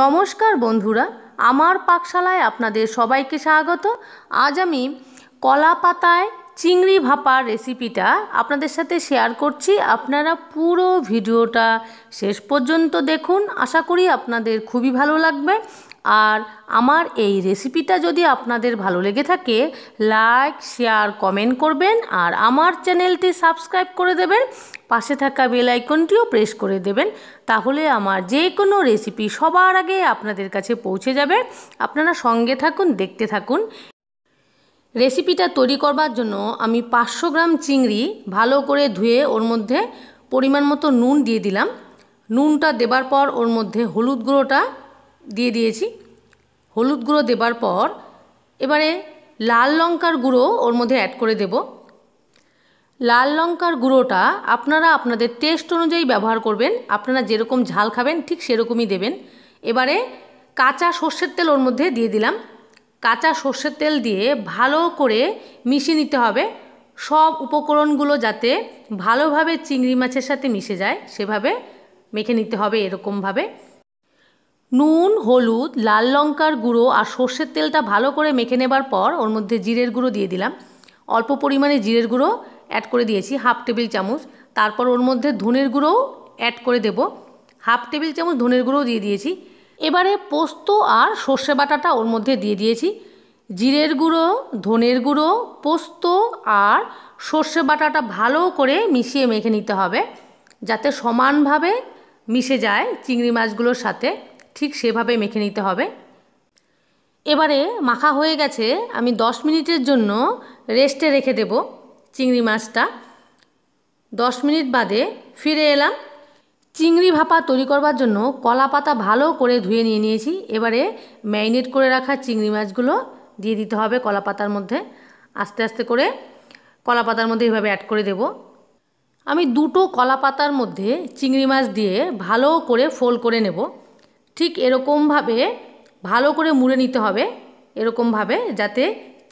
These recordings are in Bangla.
নমস্কার বন্ধুরা আমার পাকশালায় আপনাদের সবাইকে স্বাগত আজ আমি কলা পাতায় চিংড়ি ভাপা রেসিপিটা আপনাদের সাথে শেয়ার করছি আপনারা পুরো ভিডিওটা শেষ পর্যন্ত দেখুন আশা করি আপনাদের খুবই ভালো লাগবে আর আমার এই রেসিপিটা যদি আপনাদের ভালো লেগে থাকে লাইক শেয়ার কমেন্ট করবেন আর আমার চ্যানেলটি সাবস্ক্রাইব করে দেবেন পাশে থাকা বেল আইকনটিও প্রেস করে দেবেন তাহলে আমার যে কোনো রেসিপি সবার আগে আপনাদের কাছে পৌঁছে যাবে আপনারা সঙ্গে থাকুন দেখতে থাকুন রেসিপিটা তৈরি করবার জন্য আমি পাঁচশো গ্রাম চিংড়ি ভালো করে ধুয়ে ওর মধ্যে পরিমাণ মতো নুন দিয়ে দিলাম নুনটা দেবার পর ওর মধ্যে হলুদ গুঁড়োটা দিয়ে দিয়েছি হলুদ গুঁড়ো দেবার পর এবারে লাল লঙ্কার গুঁড়ো ওর মধ্যে অ্যাড করে দেব লাল লঙ্কার গুঁড়োটা আপনারা আপনাদের টেস্ট অনুযায়ী ব্যবহার করবেন আপনারা যেরকম ঝাল খাবেন ঠিক সেরকমই দেবেন এবারে কাঁচা সর্ষের তেল ওর মধ্যে দিয়ে দিলাম কাঁচা সর্ষের তেল দিয়ে ভালো করে মিশিয়ে নিতে হবে সব উপকরণগুলো যাতে ভালোভাবে চিংড়ি মাছের সাথে মিশে যায় সেভাবে মেখে নিতে হবে এরকমভাবে নুন হলুদ লাল লঙ্কার গুঁড়ো আর সর্ষের তেলটা ভালো করে মেখে নেবার পর ওর মধ্যে জিরের গুঁড়ো দিয়ে দিলাম অল্প পরিমাণে জিরের গুঁড়ো অ্যাড করে দিয়েছি হাফ টেবিল চামচ তারপর ওর মধ্যে ধনের গুঁড়োও অ্যাড করে দেব হাফ টেবিল চামচ ধনের গুঁড়োও দিয়ে দিয়েছি এবারে পোস্ত আর সর্ষে বাটাটা ওর মধ্যে দিয়ে দিয়েছি জিরের গুঁড়ো ধনের গুঁড়ো পোস্ত আর সর্ষে বাটাটা ভালো করে মিশিয়ে মেখে নিতে হবে যাতে সমানভাবে মিশে যায় চিংড়ি মাছগুলোর সাথে ঠিক সেভাবে মেখে নিতে হবে এবারে মাখা হয়ে গেছে আমি দশ মিনিটের জন্য রেস্টে রেখে দেব চিংড়ি মাছটা দশ মিনিট বাদে ফিরে এলাম চিংড়ি ভাপা তৈরি করবার জন্য কলা পাতা ভালো করে ধুয়ে নিয়ে নিয়েছি এবারে ম্যারিনেট করে রাখা চিংড়ি মাছগুলো দিয়ে দিতে হবে কলা পাতার মধ্যে আস্তে আস্তে করে কলা পাতার মধ্যে এইভাবে অ্যাড করে দেব আমি দুটো কলা পাতার মধ্যে চিংড়ি মাছ দিয়ে ভালো করে ফোল্ড করে নেব ঠিক এরকমভাবে ভালো করে মুড়ে নিতে হবে এরকমভাবে যাতে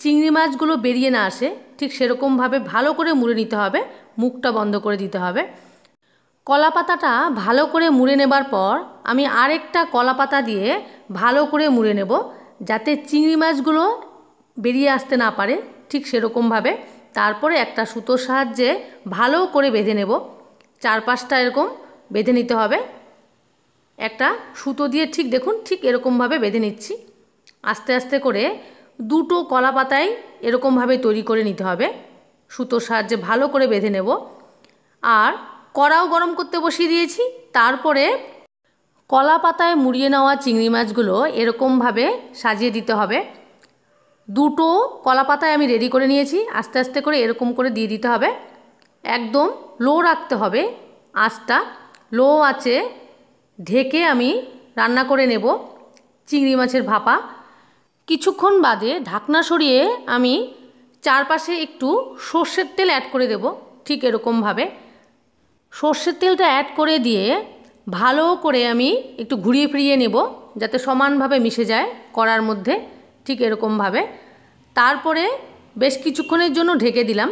চিংড়ি মাছগুলো বেরিয়ে না আসে ঠিক সেরকমভাবে ভালো করে মুড়ে নিতে হবে মুখটা বন্ধ করে দিতে হবে কলা পাতাটা ভালো করে মুড়ে নেবার পর আমি আরেকটা কলা পাতা দিয়ে ভালো করে মুড়ে নেব যাতে চিংড়ি মাছগুলো বেরিয়ে আসতে না পারে ঠিক সেরকমভাবে তারপরে একটা সুতোর সাহায্যে ভালো করে বেঁধে নেব চার পাঁচটা এরকম বেঁধে নিতে হবে একটা সুতো দিয়ে ঠিক দেখুন ঠিক এরকমভাবে বেঁধে নিচ্ছি আস্তে আস্তে করে দুটো কলা পাতাই এরকমভাবে তৈরি করে নিতে হবে সুতোর সাহায্যে ভালো করে বেঁধে নেব আর কড়াও গরম করতে বসিয়ে দিয়েছি তারপরে কলা পাতায় মুড়িয়ে নেওয়া চিংড়ি মাছগুলো এরকমভাবে সাজিয়ে দিতে হবে দুটো কলা পাতায় আমি রেডি করে নিয়েছি আস্তে আস্তে করে এরকম করে দিয়ে দিতে হবে একদম লো রাখতে হবে আঁচটা লো আছে ঢেকে আমি রান্না করে নেব চিংড়ি মাছের ভাপা কিছুক্ষণ বাদে ঢাকনা সরিয়ে আমি চারপাশে একটু সর্ষের তেল অ্যাড করে দেব ঠিক এরকমভাবে সর্ষের তেলটা অ্যাড করে দিয়ে ভালো করে আমি একটু ঘুরিয়ে ফিরিয়ে নেব যাতে সমানভাবে মিশে যায় করার মধ্যে ঠিক এরকমভাবে তারপরে বেশ কিছুক্ষণের জন্য ঢেকে দিলাম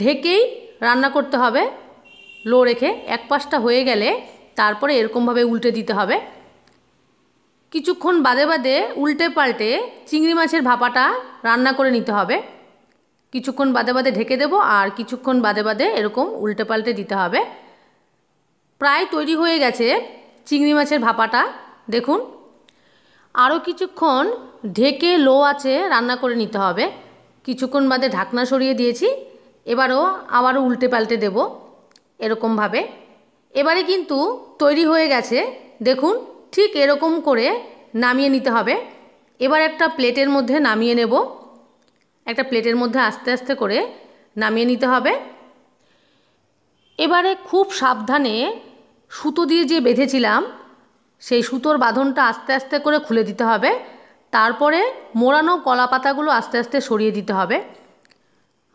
ঢেকেই রান্না করতে হবে লো রেখে এক পাশটা হয়ে গেলে তারপরে এরকমভাবে উল্টে দিতে হবে কিছুক্ষণ বাদে বাদে উল্টে পাল্টে চিংড়ি মাছের ভাপাটা রান্না করে নিতে হবে কিছুক্ষণ বাদে বাদে ঢেকে দেব আর কিছুক্ষণ বাদে বাদে এরকম উল্টে পাল্টে দিতে হবে প্রায় তৈরি হয়ে গেছে চিংড়ি মাছের ভাপাটা দেখুন আরও কিছুক্ষণ ঢেকে লো আছে রান্না করে নিতে হবে কিছুক্ষণ বাদে ঢাকনা সরিয়ে দিয়েছি এবারও আবারও উল্টে পাল্টে দেব এরকমভাবে এবারে কিন্তু তৈরি হয়ে গেছে দেখুন ঠিক এরকম করে নামিয়ে নিতে হবে এবার একটা প্লেটের মধ্যে নামিয়ে নেব একটা প্লেটের মধ্যে আস্তে আস্তে করে নামিয়ে নিতে হবে এবারে খুব সাবধানে সুতো দিয়ে যে বেঁধেছিলাম সেই সুতোর বাঁধনটা আস্তে আস্তে করে খুলে দিতে হবে তারপরে মোড়ানো কলা পাতাগুলো আস্তে আস্তে সরিয়ে দিতে হবে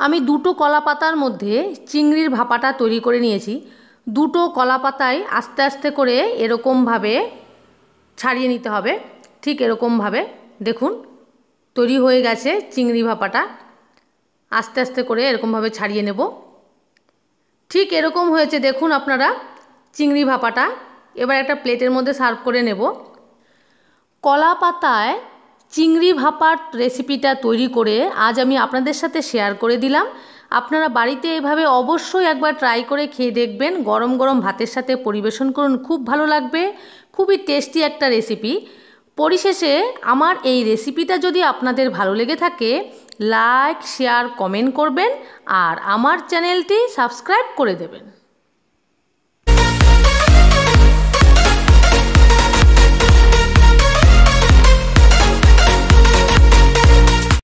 আমি দুটো কলা পাতার মধ্যে চিংড়ির ভাপাটা তৈরি করে নিয়েছি দুটো কলা পাতায় আস্তে আস্তে করে এরকমভাবে ছাড়িয়ে নিতে হবে ঠিক এরকমভাবে দেখুন তৈরি হয়ে গেছে চিংড়ি ভাপাটা আস্তে আস্তে করে এরকমভাবে ছাড়িয়ে নেব ঠিক এরকম হয়েছে দেখুন আপনারা চিংড়ি ভাপাটা এবার একটা প্লেটের মধ্যে সার্ভ করে নেব কলা পাতায় চিংড়ি ভাপার রেসিপিটা তৈরি করে আজ আমি আপনাদের সাথে শেয়ার করে দিলাম আপনারা বাড়িতে এভাবে অবশ্যই একবার ট্রাই করে খেয়ে দেখবেন গরম গরম ভাতের সাথে পরিবেশন করুন খুব ভালো লাগবে খুবই টেস্টি একটা রেসিপি পরিশেষে আমার এই রেসিপিটা যদি আপনাদের ভালো লেগে থাকে লাইক শেয়ার কমেন্ট করবেন আর আমার চ্যানেলটি সাবস্ক্রাইব করে দেবেন